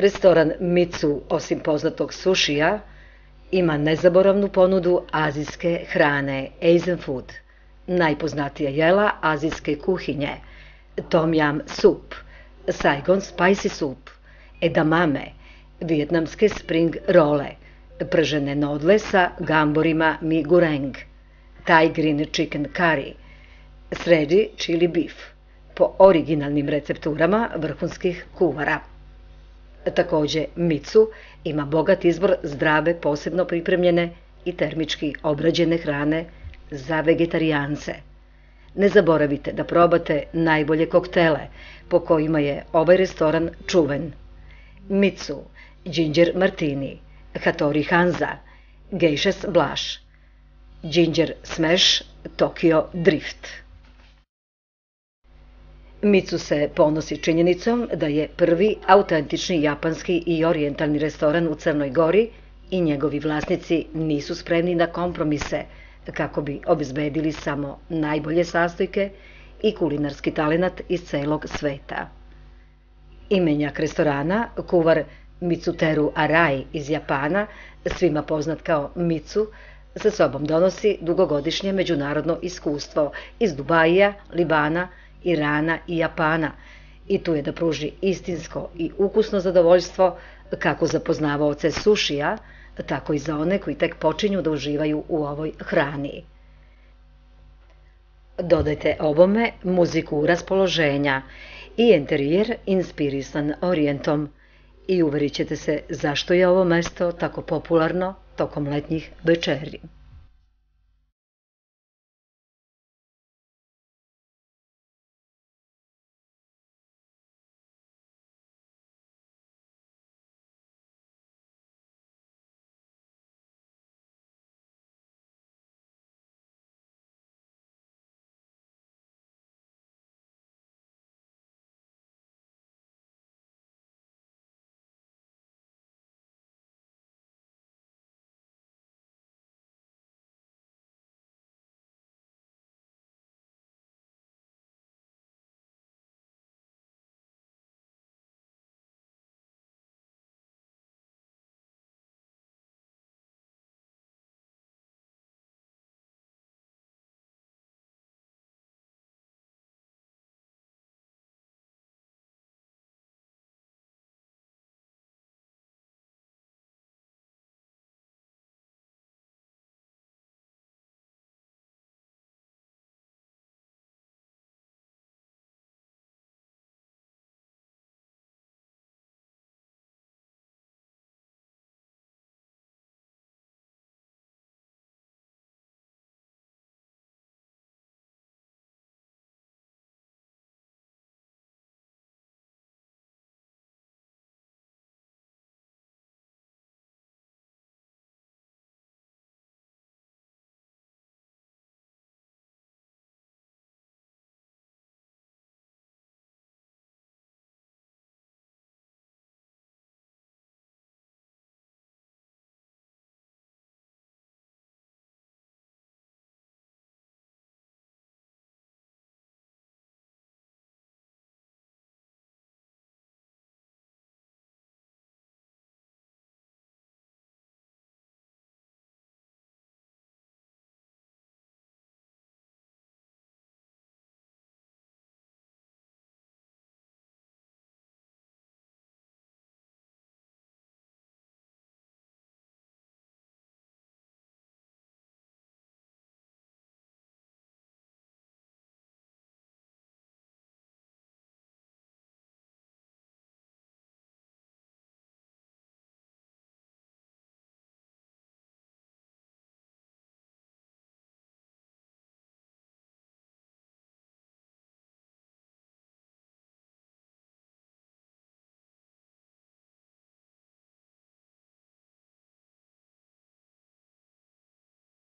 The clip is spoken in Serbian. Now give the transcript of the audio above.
Restoran Mitsu, osim poznatog sušija, ima nezaboravnu ponudu azijske hrane, Asian food, najpoznatija jela azijske kuhinje, tom yam sup, Saigon spicy sup, edamame, vjetnamske spring role, pržene nodle sa gamborima mi gureng, Thai green chicken curry, sredi chili beef, po originalnim recepturama vrhunskih kuvara. Takođe, Micu ima bogat izbor zdrave, posebno pripremljene i termički obrađene hrane za vegetarijance. Ne zaboravite da probate najbolje koktele po kojima je ovaj restoran čuven. Micu, Ginger Martini, Hatori Hanza, Geishas Blaš, Ginger Smash, Tokyo Drift. Micu se ponosi činjenicom da je prvi autentični japanski i orijentalni restoran u Crnoj Gori i njegovi vlasnici nisu spremni na kompromise kako bi obizbedili samo najbolje sastojke i kulinarski talenat iz celog sveta. Imenjak restorana, kuvar Mitsuteru Arai iz Japana, svima poznat kao Mitsu, sa sobom donosi dugogodišnje međunarodno iskustvo iz Dubaija, Libana Irana i Japana i tu je da pruži istinsko i ukusno zadovoljstvo kako za poznavaoce sušija, tako i za one koji tek počinju da uživaju u ovoj hrani. Dodajte obome muziku raspoloženja i interijer inspirisan orijentom i uverit ćete se zašto je ovo mesto tako popularno tokom letnjih večeri.